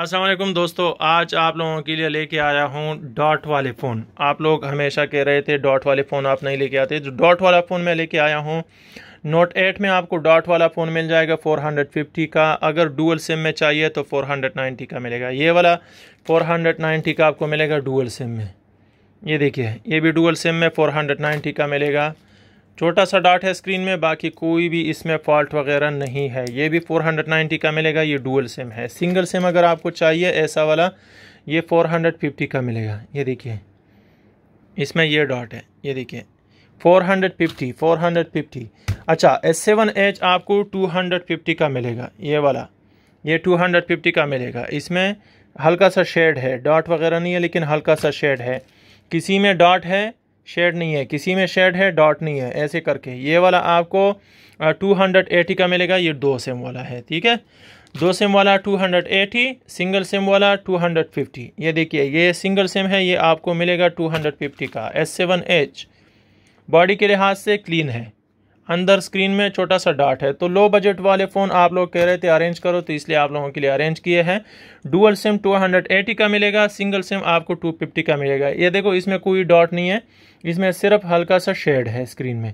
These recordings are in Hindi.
असलम दोस्तों आज आप लोगों के लिए लेके आया हूँ डॉट वाले फ़ोन आप लोग हमेशा कह रहे थे डॉट वाले फ़ोन आप नहीं लेके आते जो तो डॉट वाला फ़ोन मैं लेके आया हूँ नोट 8 में आपको डॉट वाला फ़ोन मिल जाएगा 450 का अगर डुअल सिम में चाहिए तो 490 का मिलेगा ये वाला 490 का आपको मिलेगा डुअल सिम में ये देखिए ये भी डुअल सिम में फोर का मिलेगा छोटा सा डाट है स्क्रीन में बाकी कोई भी इसमें फॉल्ट वगैरह नहीं है ये भी 490 का मिलेगा ये डुअल सिम है सिंगल सिम अगर आपको चाहिए ऐसा वाला ये 450 का मिलेगा ये देखिए इसमें ये डॉट है ये देखिए 450 450 अच्छा एस सेवन एच आपको 250 का मिलेगा ये वाला ये 250 का मिलेगा इसमें हल्का सा शेड है डॉट वगैरह नहीं है लेकिन हल्का सा शेड है किसी में डॉट है शेड नहीं है किसी में शेड है डॉट नहीं है ऐसे करके ये वाला आपको टू हंड्रेड एटी का मिलेगा ये दो सिम वाला है ठीक है दो सिम वाला two hundred eighty single sim वाला टू हंड्रेड फिफ्टी ये देखिए ये सिंगल सिम है ये आपको मिलेगा टू हंड्रेड फिफ्टी का एस सेवन एच बॉडी के लिहाज से क्लीन है अंदर स्क्रीन में छोटा सा डाट है तो लो बजट वाले फ़ोन आप लोग कह रहे थे अरेंज करो तो इसलिए आप लोगों के लिए अरेंज किए हैं डुअल सिम 280 का मिलेगा सिंगल सिम आपको 250 का मिलेगा ये देखो इसमें कोई डॉट नहीं है इसमें सिर्फ हल्का सा शेड है स्क्रीन में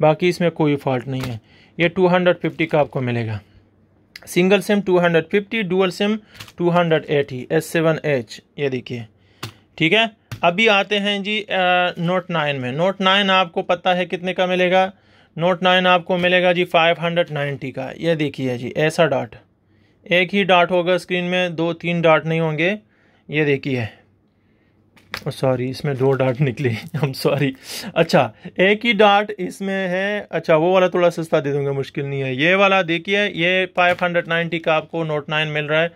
बाकी इसमें कोई फॉल्ट नहीं है ये टू का आपको मिलेगा single SIM 250 dual SIM 280 S7H ये देखिए ठीक है अभी आते हैं जी नोट नाइन में नोट नाइन आपको पता है कितने का मिलेगा नोट नाइन आपको मिलेगा जी फाइव हंड्रेड नाइन्टी का ये देखिए जी ऐसा डाट एक ही डाट होगा स्क्रीन में दो तीन डाट नहीं होंगे ये देखिए सॉरी इसमें दो डाट निकले हम सॉरी अच्छा एक ही डाट इसमें है अच्छा वो वाला थोड़ा सस्ता दे दूंगा मुश्किल नहीं है ये वाला देखिए ये फाइव हंड्रेड नाइन्टी का आपको नोट नाइन मिल रहा है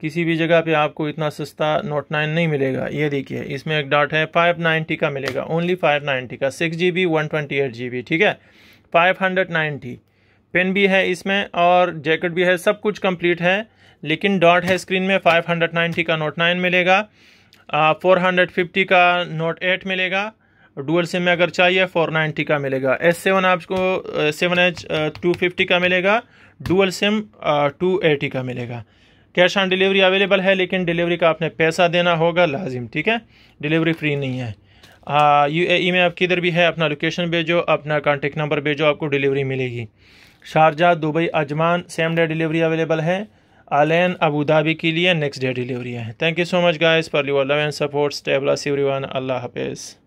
किसी भी जगह पे आपको इतना सस्ता नोट नाइन नहीं मिलेगा ये देखिए इसमें एक डाट है फाइव नाइन्टी का मिलेगा ओनली फाइव नाइन्टी का six G B one twenty eight G B ठीक है फाइव हंड्रेड नाइन्टी पेन भी है इसमें और जैकेट भी है सब कुछ कंप्लीट है लेकिन डॉट है स्क्रीन में फाइव हंड्रेड नाइन्टी का नोट नाइन मिलेगा फोर हंड्रेड फिफ्टी का नोट एट मिलेगा डुअल सिम में अगर चाहिए फोर नाइन्टी का मिलेगा एस सेवन आपको सेवन एच टू फिफ्टी का मिलेगा डुअल सिम टू एटी का मिलेगा कैश ऑन डिलीवरी अवेलेबल है लेकिन डिलीवरी का आपने पैसा देना होगा लाजिम ठीक है डिलीवरी फ्री नहीं है यूएई में आप किधर भी है अपना लोकेशन भेजो अपना कॉन्टेक्ट नंबर भेजो आपको डिलीवरी मिलेगी Sharjah Dubai Ajman same day delivery available है आलैन अबू धाबी के लिए नेक्स्ट डे डिलीवरी है thank you so much guys for your love and support स्टेबला सिवरीवान अल्लाह हाफिज़